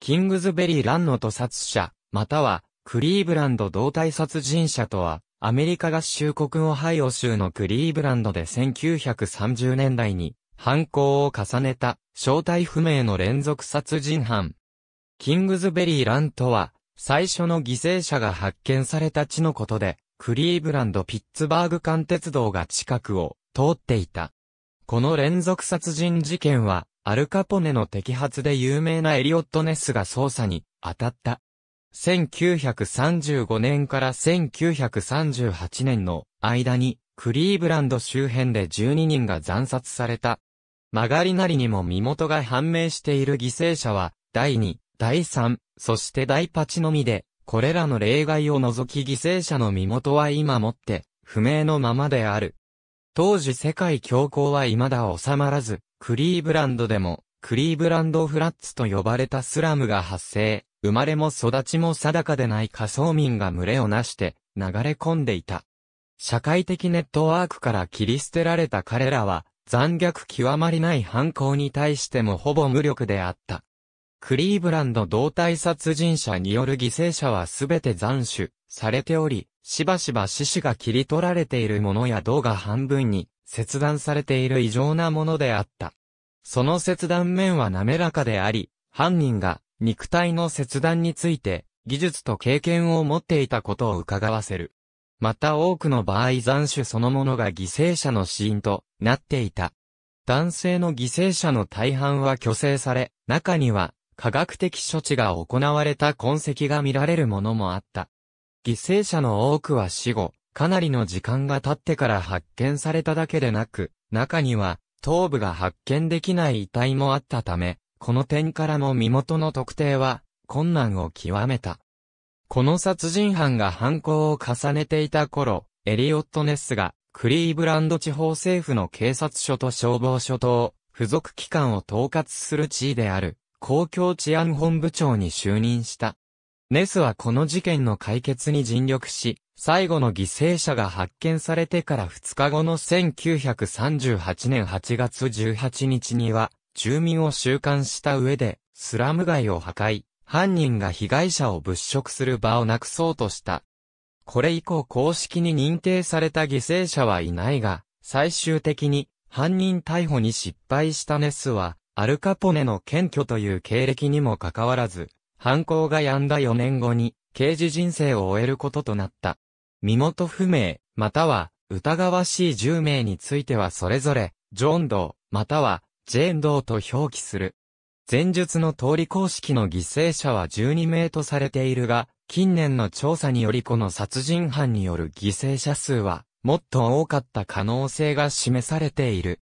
キングズベリーランの屠殺者、または、クリーブランド動体殺人者とは、アメリカ合衆国オハイオ州のクリーブランドで1930年代に、犯行を重ねた、正体不明の連続殺人犯。キングズベリーランとは、最初の犠牲者が発見された地のことで、クリーブランド・ピッツバーグ間鉄道が近くを通っていた。この連続殺人事件は、アルカポネの摘発で有名なエリオット・ネスが捜査に当たった。1935年から1938年の間にクリーブランド周辺で12人が惨殺された。曲がりなりにも身元が判明している犠牲者は第2、第3、そして第8のみで、これらの例外を除き犠牲者の身元は今もって不明のままである。当時世界恐慌は未だ収まらず、クリーブランドでも、クリーブランドフラッツと呼ばれたスラムが発生、生まれも育ちも定かでない仮想民が群れをなして流れ込んでいた。社会的ネットワークから切り捨てられた彼らは、残虐極まりない犯行に対してもほぼ無力であった。クリーブランド動体殺人者による犠牲者はすべて斬首されており、しばしば死死が切り取られているものや銅が半分に切断されている異常なものであった。その切断面は滑らかであり、犯人が肉体の切断について技術と経験を持っていたことを伺わせる。また多くの場合残首そのものが犠牲者の死因となっていた。男性の犠牲者の大半は虚勢され、中には科学的処置が行われた痕跡が見られるものもあった。犠牲者の多くは死後、かなりの時間が経ってから発見されただけでなく、中には、頭部が発見できない遺体もあったため、この点からも身元の特定は、困難を極めた。この殺人犯が犯行を重ねていた頃、エリオット・ネスが、クリーブランド地方政府の警察署と消防署と、付属機関を統括する地位である、公共治安本部長に就任した。ネスはこの事件の解決に尽力し、最後の犠牲者が発見されてから2日後の1938年8月18日には、住民を収監した上で、スラム街を破壊、犯人が被害者を物色する場をなくそうとした。これ以降公式に認定された犠牲者はいないが、最終的に犯人逮捕に失敗したネスは、アルカポネの検挙という経歴にもかかわらず、犯行が止んだ4年後に、刑事人生を終えることとなった。身元不明、または、疑わしい10名についてはそれぞれ、ジョンドー、または、ジェーンドーと表記する。前述の通り公式の犠牲者は12名とされているが、近年の調査によりこの殺人犯による犠牲者数は、もっと多かった可能性が示されている。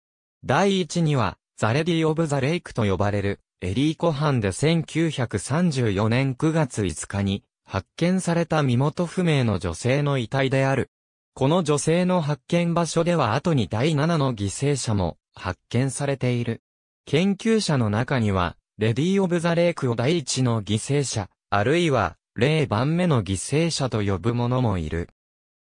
第一には、ザレディ・オブ・ザ・レイクと呼ばれる、エリー湖畔で1934年9月5日に発見された身元不明の女性の遺体である。この女性の発見場所では後に第7の犠牲者も発見されている。研究者の中には、レディー・オブ・ザ・レイクを第一の犠牲者、あるいは、0番目の犠牲者と呼ぶ者もいる。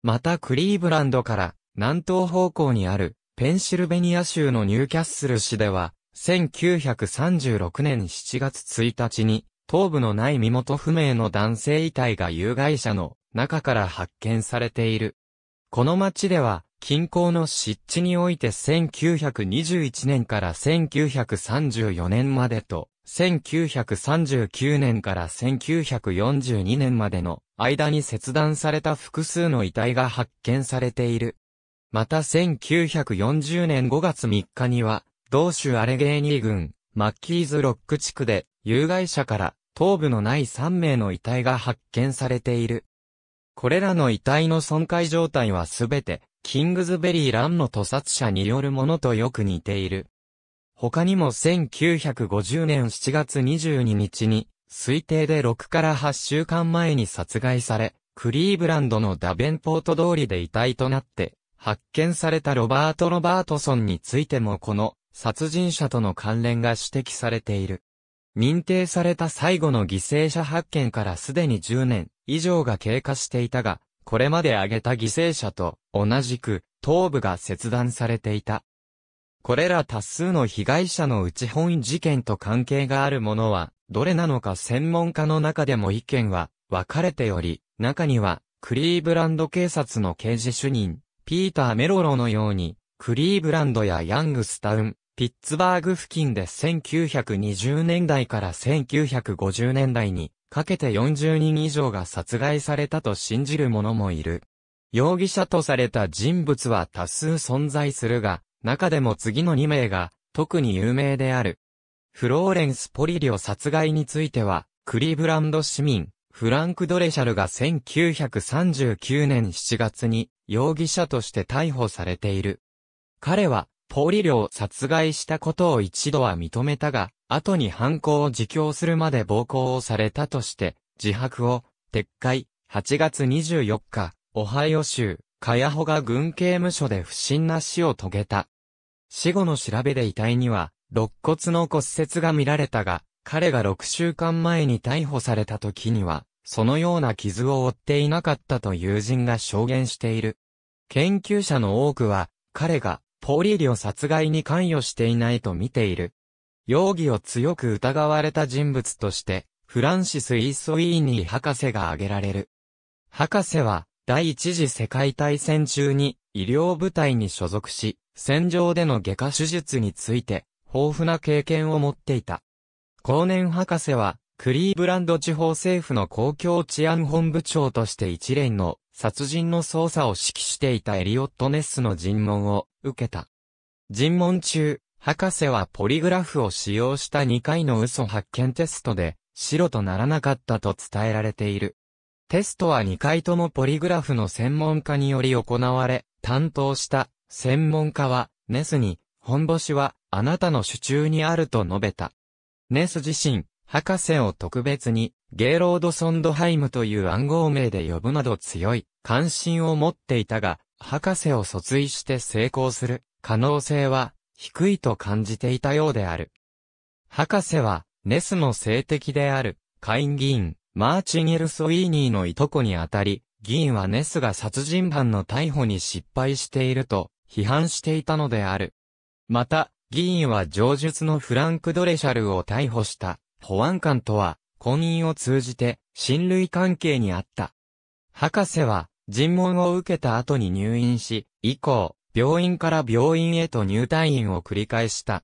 またクリーブランドから南東方向にあるペンシルベニア州のニューキャッスル市では1936年7月1日に、頭部のない身元不明の男性遺体が有害者の中から発見されている。この町では、近郊の湿地において1921年から1934年までと、1939年から1942年までの間に切断された複数の遺体が発見されている。また1940年5月3日には、同州アレゲーニー郡、マッキーズロック地区で、有害者から頭部のない3名の遺体が発見されている。これらの遺体の損壊状態はすべて、キングズベリーランの屠殺者によるものとよく似ている。他にも1950年7月22日に、推定で6から8週間前に殺害され、クリーブランドのダベンポート通りで遺体となって、発見されたロバート・ロバートソンについてもこの殺人者との関連が指摘されている。認定された最後の犠牲者発見からすでに10年以上が経過していたが、これまで挙げた犠牲者と同じく頭部が切断されていた。これら多数の被害者のうち本事件と関係があるものは、どれなのか専門家の中でも意見は分かれており、中にはクリーブランド警察の刑事主任、ピーター・メロロのように、クリーブランドやヤングスタウン、ピッツバーグ付近で1920年代から1950年代にかけて40人以上が殺害されたと信じる者もいる。容疑者とされた人物は多数存在するが、中でも次の2名が特に有名である。フローレンス・ポリリオ殺害については、クリーブランド市民、フランク・ドレシャルが1939年7月に容疑者として逮捕されている。彼はポーリ領を殺害したことを一度は認めたが、後に犯行を自供するまで暴行をされたとして、自白を撤回。8月24日、オハイオ州、カヤホが軍刑務所で不審な死を遂げた。死後の調べで遺体には、肋骨の骨折が見られたが、彼が6週間前に逮捕された時には、そのような傷を負っていなかったと友人が証言している。研究者の多くは、彼がポーリーリを殺害に関与していないと見ている。容疑を強く疑われた人物として、フランシス・イースウィーニー博士が挙げられる。博士は、第一次世界大戦中に医療部隊に所属し、戦場での外科手術について、豊富な経験を持っていた。後年博士は、クリーブランド地方政府の公共治安本部長として一連の殺人の捜査を指揮していたエリオット・ネスの尋問を受けた。尋問中、博士はポリグラフを使用した2回の嘘発見テストで、白とならなかったと伝えられている。テストは2回ともポリグラフの専門家により行われ、担当した専門家は、ネスに、本星はあなたの手中にあると述べた。ネス自身、博士を特別にゲーロード・ソンドハイムという暗号名で呼ぶなど強い関心を持っていたが、博士を訴追して成功する可能性は低いと感じていたようである。博士は、ネスの性的である、下院議員、マーチン・エル・ソイーニーのいとこにあたり、議員はネスが殺人犯の逮捕に失敗していると批判していたのである。また、議員は上述のフランク・ドレシャルを逮捕した保安官とは婚姻を通じて親類関係にあった。博士は尋問を受けた後に入院し、以降、病院から病院へと入退院を繰り返した。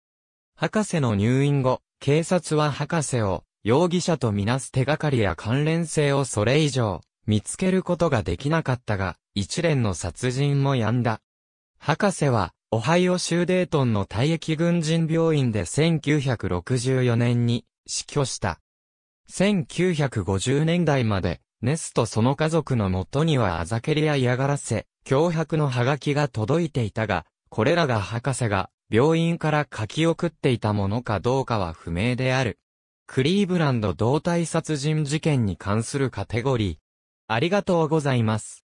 博士の入院後、警察は博士を容疑者とみなす手がかりや関連性をそれ以上見つけることができなかったが、一連の殺人もやんだ。博士は、オハイオ州デートンの退役軍人病院で1964年に死去した。1950年代まで、ネスとその家族の元にはあざけりや嫌がらせ、脅迫のハガキが届いていたが、これらが博士が病院から書き送っていたものかどうかは不明である。クリーブランド動体殺人事件に関するカテゴリー。ありがとうございます。